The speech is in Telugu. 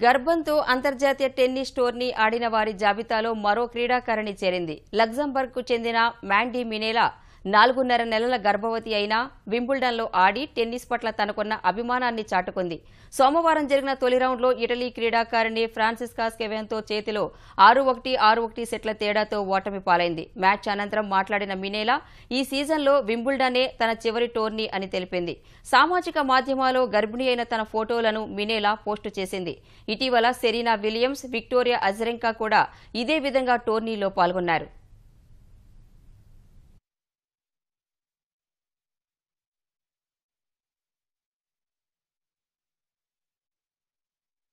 గర్భంతో అంతర్జాతీయ టెన్నిస్ టోర్నీ ఆడిన వారి జాబితాలో మరో క్రీడాకారిణి చేరింది లగ్జంబర్గ్కు చెందిన మ్యాండీ మినేలా నాలుగున్నర నెలల గర్భవతి అయిన వింబుల్డన్లో ఆడి టెన్నిస్ పట్ల తనకున్న అభిమానాన్ని చాటుకుంది సోమవారం జరిగిన తొలి రౌండ్లో ఇటలీ క్రీడాకారిణి ఫ్రాన్సిస్కా స్కెవెన్తో చేతిలో ఆరు ఒకటి ఆరు ఒకటి సెట్ల తేడాతో ఓటమి పాలైంది మ్యాచ్ అనంతరం మాట్లాడిన మినేలా ఈ సీజన్లో వింబుల్డనే తన చివరి టోర్నీ అని తెలిపింది సామాజిక మాధ్యమాల్లో గర్భిణి అయిన తన ఫోటోలను మినేలా పోస్టు చేసింది ఇటీవల సెరీనా విలియమ్స్ విక్టోరియా అజరెంకా కూడా ఇదే విధంగా టోర్నీలో పాల్గొన్నారు